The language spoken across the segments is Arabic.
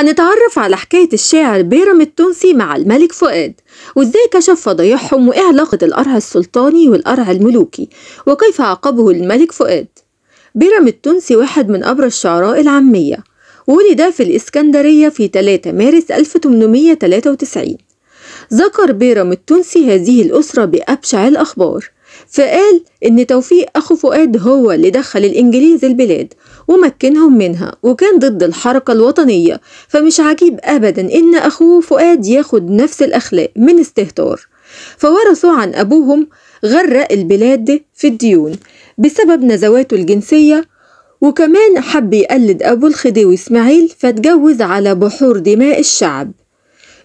هنتعرف على حكاية الشاعر بيرم التونسي مع الملك فؤاد وازاي كشف فضايحهم وايه علاقة القرع السلطاني والقرع الملوكي وكيف عاقبه الملك فؤاد بيرم التونسي واحد من أبرز شعراء العامية ولد في الإسكندرية في 3 مارس 1893 ذكر بيرم التونسي هذه الأسرة بأبشع الأخبار فقال إن توفيق أخو فؤاد هو اللي دخل الإنجليز البلاد ومكنهم منها وكان ضد الحركة الوطنية فمش عجيب أبدا إن أخوه فؤاد ياخد نفس الأخلاق من استهتار فورثوا عن أبوهم غرق البلاد في الديون بسبب نزواته الجنسية وكمان حب يقلد أبو الخديوي إسماعيل فاتجوز على بحور دماء الشعب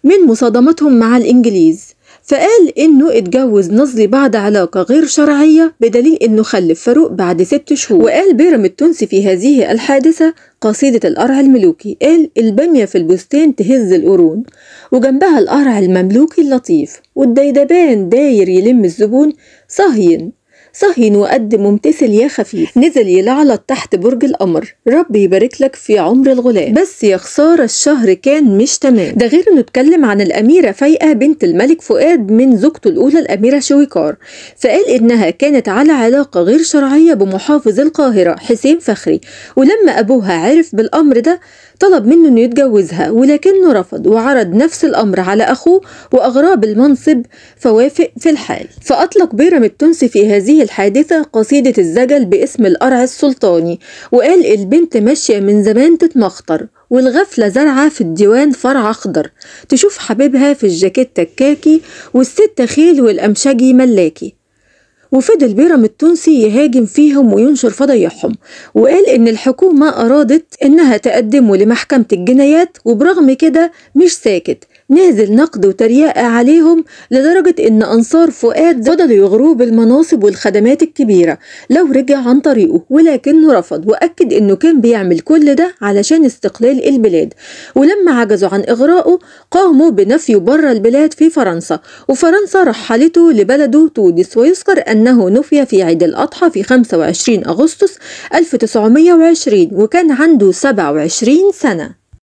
من مصادمتهم مع الإنجليز فقال إنه اتجوز نظري بعد علاقة غير شرعية بدليل إنه خلف فاروق بعد ست شهور وقال بيرم التونسي في هذه الحادثة قصيدة القرع الملوكي قال البامية في البستان تهز القرون وجنبها القرع المملوكي اللطيف والديدبان داير يلم الزبون صهين صهين وقد ممتثل يا خفيف نزل يلعلط تحت برج القمر ربي يبارك لك في عمر الغلام بس يا خسارة الشهر كان مش تمام ده غير انه اتكلم عن الأميرة فايقة بنت الملك فؤاد من زوجته الأولى الأميرة شويكار فقال انها كانت على علاقة غير شرعية بمحافظ القاهرة حسين فخري ولما أبوها عرف بالأمر ده طلب منه انه يتجوزها ولكنه رفض وعرض نفس الامر على اخوه واغراب المنصب فوافق في الحال فاطلق بيرم التونسي في هذه الحادثه قصيده الزجل باسم القرع السلطاني وقال البنت ماشيه من زمان تتمخطر والغفلة زرعة في الديوان فرع أخضر تشوف حبيبها في الجاكيت الكاكي والست خيل والأمشجي ملاكي وفضل بيرم التونسي يهاجم فيهم وينشر فضايحهم وقال إن الحكومة أرادت إنها تقدمه لمحكمة الجنايات وبرغم كده مش ساكت نازل نقد وتريقة عليهم لدرجة إن أنصار فؤاد فضلوا يغروه بالمناصب والخدمات الكبيرة لو رجع عن طريقه ولكنه رفض وأكد إنه كان بيعمل كل ده علشان استقلال البلاد ولما عجزوا عن إغراءه قاموا بنفيه بره البلاد في فرنسا وفرنسا رحلته لبلده تونس ويذكر أنه نفي في عيد الأضحى في 25 أغسطس 1920 وكان عنده 27 سنة